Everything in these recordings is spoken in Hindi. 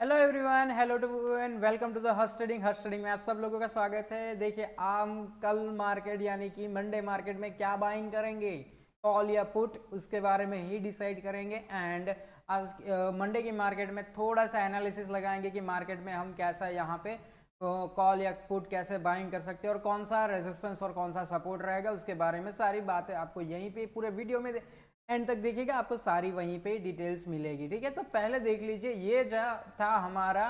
hello everyone hello to and welcome to the her studying her studying में आप सब लोगों का स्वागत है देखिए आम कल मार्केट यानी कि मंडे मार्केट में क्या बाइंग करेंगे कॉल या पुट उसके बारे में ही डिसाइड करेंगे एंड आज मंडे की मार्केट में थोड़ा सा एनालिसिस लगाएंगे कि मार्केट में हम कैसा यहाँ पे कॉल या पुट कैसे बाइंग कर सकते हैं और कौन सा रेजिस्टेंस और कौन सा सपोर्ट रहेगा उसके बारे में सारी बातें आपको यहीं पे पूरे वीडियो में एंड तक देखिएगा आपको सारी वहीं पे डिटेल्स मिलेगी ठीक है तो पहले देख लीजिए ये था हमारा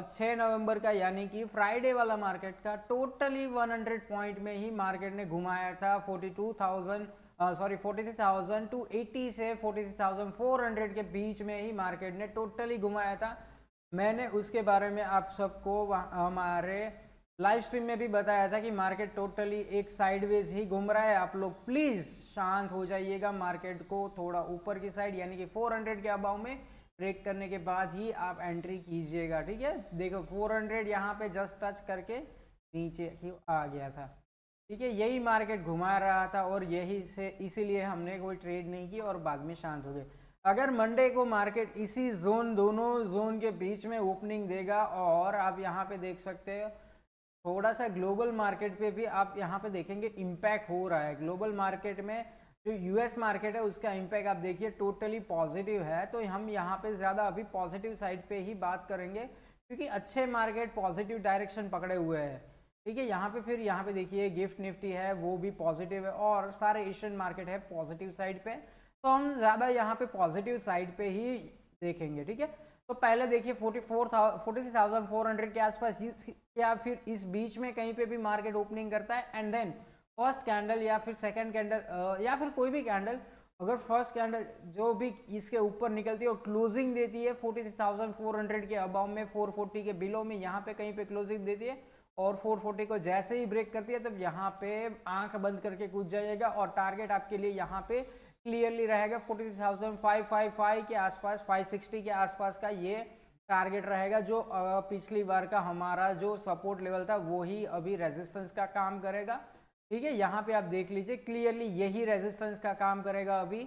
छः नवंबर का यानी कि फ्राइडे वाला मार्केट का टोटली 100 पॉइंट में ही मार्केट ने घुमाया था 42,000 sorry forty three thousand two eighty से forty three thousand four hundred के बीच में ही मार्केट ने टोटली घुमाया था मैंने उसके बारे में आप सबको हमारे लाइव स्ट्रीम में भी बताया था कि मार्केट टोटली एक साइडवेज ही घूम रहा है आप लोग प्लीज़ शांत हो जाइएगा मार्केट को थोड़ा ऊपर की साइड यानी कि 400 के अभाव में ब्रेक करने के बाद ही आप एंट्री कीजिएगा ठीक है देखो 400 हंड्रेड यहाँ पर जस्ट टच करके नीचे ही आ गया था ठीक है यही मार्केट घुमा रहा था और यही से इसीलिए हमने कोई ट्रेड नहीं की और बाद में शांत हो गए अगर मंडे को मार्केट इसी जोन दोनों जोन के बीच में ओपनिंग देगा और आप यहाँ पे देख सकते हो थोड़ा सा ग्लोबल मार्केट पे भी आप यहाँ पे देखेंगे इम्पैक्ट हो रहा है ग्लोबल मार्केट में जो यूएस मार्केट है उसका इम्पैक्ट आप देखिए टोटली पॉजिटिव है तो हम यहाँ पे ज़्यादा अभी पॉजिटिव साइड पे ही बात करेंगे क्योंकि अच्छे मार्केट पॉजिटिव डायरेक्शन पकड़े हुए हैं ठीक है यहाँ पे फिर यहाँ पे देखिए गिफ्ट निफ्टी है वो भी पॉजिटिव है और सारे एशियन मार्केट है पॉजिटिव साइड पे तो हम ज़्यादा यहाँ पे पॉजिटिव साइड पे ही देखेंगे ठीक है तो पहले देखिए forty four forty three thousand four hundred के आसपास या फिर इस बीच में कहीं पे भी मार्केट ओपनिंग करता है एंड देन फर्स्ट कैंडल या फिर सेकंड कैंडल या फिर कोई भी कैंडल अगर फर्स्ट कैंडल जो भी इसके ऊपर निकलती है और क्लोजिंग देती है forty three thousand four hundred के अबाव में फोर फोर्टी के बिलो में यहाँ पे कहीं पे क्लोजिंग देती है और फोर फोर्टी को जैसे ही ब्रेक करती है तब यहाँ पे आंख बंद करके कूद जाइएगा और टारगेट आपके लिए यहाँ पे क्लियरली रहेगा 43,555 के आसपास 560 के आसपास का ये टारगेट रहेगा जो पिछली बार का हमारा जो सपोर्ट लेवल था वो ही अभी रेजिस्टेंस का काम करेगा ठीक है यहाँ पे आप देख लीजिए क्लियरली यही रेजिस्टेंस का काम करेगा अभी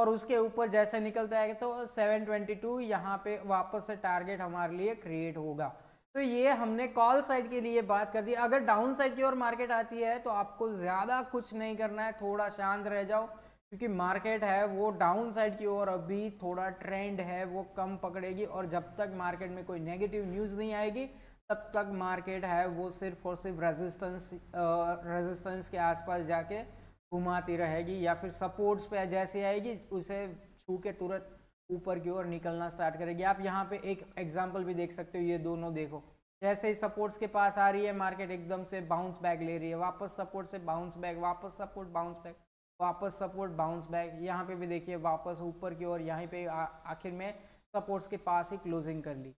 और उसके ऊपर जैसे निकलता है तो 722 यहाँ पे वापस से टारगेट हमारे लिए क्रिएट होगा तो ये हमने कॉल साइड के लिए बात कर दी अगर डाउन साइड की ओर मार्केट आती है तो आपको ज़्यादा कुछ नहीं करना है थोड़ा शांत रह जाओ क्योंकि मार्केट है वो डाउन साइड की ओर अभी थोड़ा ट्रेंड है वो कम पकड़ेगी और जब तक मार्केट में कोई नेगेटिव न्यूज़ नहीं आएगी तब तक मार्केट है वो सिर्फ और सिर्फ रेजिस्टेंस रेजिस्टेंस के आसपास जाके घुमाती रहेगी या फिर सपोर्ट्स पे जैसे आएगी उसे छू के तुरंत ऊपर की ओर निकलना स्टार्ट करेगी आप यहाँ पे एक एग्जाम्पल भी देख सकते हो ये दोनों देखो जैसे ही सपोर्ट्स के पास आ रही है मार्केट एकदम से बाउंस बैक ले रही है वापस सपोर्ट से बाउंस बैक वापस सपोर्ट बाउंस बैक वापस सपोर्ट बाउंस बैक यहाँ पे भी देखिए वापस ऊपर की ओर यहीं पे आखिर में सपोर्ट्स के पास ही क्लोजिंग कर ली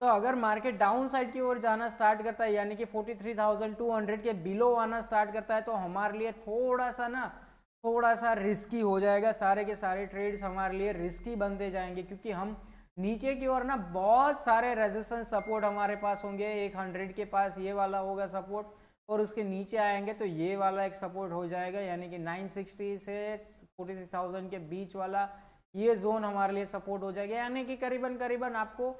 तो अगर मार्केट डाउन साइड की ओर जाना स्टार्ट करता है यानी कि 43,200 के बिलो आना स्टार्ट करता है तो हमारे लिए थोड़ा सा ना थोड़ा सा रिस्की हो जाएगा सारे के सारे ट्रेड्स हमारे लिए रिस्की बनते जाएंगे क्योंकि हम नीचे की ओर ना बहुत सारे रेजिस्टेंस सपोर्ट हमारे पास होंगे एक हंड्रेड के पास ये वाला होगा सपोर्ट और उसके नीचे आएंगे तो ये वाला एक सपोर्ट हो जाएगा यानी कि 960 से 43,000 के बीच वाला ये जोन हमारे लिए सपोर्ट हो जाएगा यानी कि करीबन करीबन आपको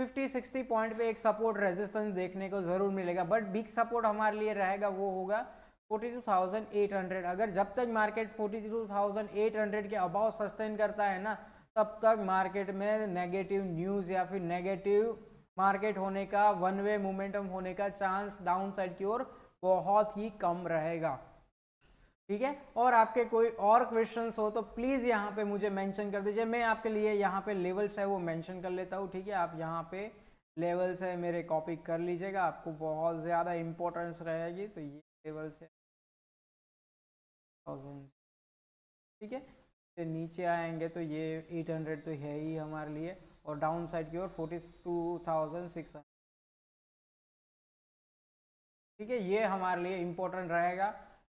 50-60 पॉइंट पे एक सपोर्ट रेजिस्टेंस देखने को ज़रूर मिलेगा बट बिग सपोर्ट हमारे लिए रहेगा वो होगा 42,800 अगर जब तक मार्केट 42,800 के अबाव सस्टेन करता है ना तब तक मार्केट में नेगेटिव न्यूज़ या फिर नेगेटिव मार्केट होने का वन वे मोमेंटम होने का चांस डाउन साइड की ओर बहुत ही कम रहेगा ठीक है और आपके कोई और क्वेश्चंस हो तो प्लीज़ यहाँ पे मुझे मेंशन कर दीजिए मैं आपके लिए यहाँ पे लेवल्स है वो मेंशन कर लेता हूँ ठीक है आप यहाँ पे लेवल्स है मेरे कॉपी कर लीजिएगा आपको बहुत ज़्यादा इम्पोर्टेंस रहेगी तो ये लेवल्स है ठीक है तो नीचे आएंगे तो ये 800 तो है ही हमारे लिए और डाउन साइड की ओर 42,600 ठीक है ये हमारे लिए इम्पोर्टेंट रहेगा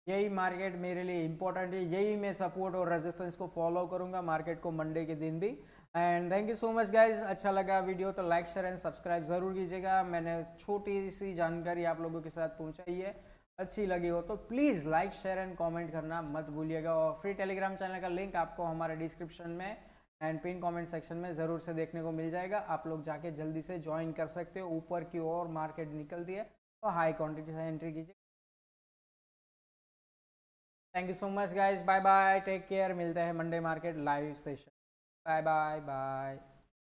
यही मार्केट मेरे लिए इम्पोर्टेंट है यही मैं सपोर्ट और रेजिस्टेंस को फॉलो करूंगा मार्केट को मंडे के दिन भी and thank you so much guys अच्छा लगा वीडियो तो लाइक शेयर एंड सब्सक्राइब ज़रूर कीजिएगा मैंने छोटी सी जानकारी आप लोगों के साथ पहुँचाई है अच्छी लगी हो तो please like share and comment करना मत भूलिएगा और फ्री टेलीग्राम चैनल का लिंक आपको हमारे डिस्क्रिप्शन में एंड पिन कमेंट सेक्शन में ज़रूर से देखने को मिल जाएगा आप लोग जाके जल्दी से ज्वाइन कर सकते हो ऊपर की ओर मार्केट निकलती है हाई तो क्वांटिटी से एंट्री कीजिए thank you so much guys bye bye take care मिलते हैं Monday market live session bye bye bye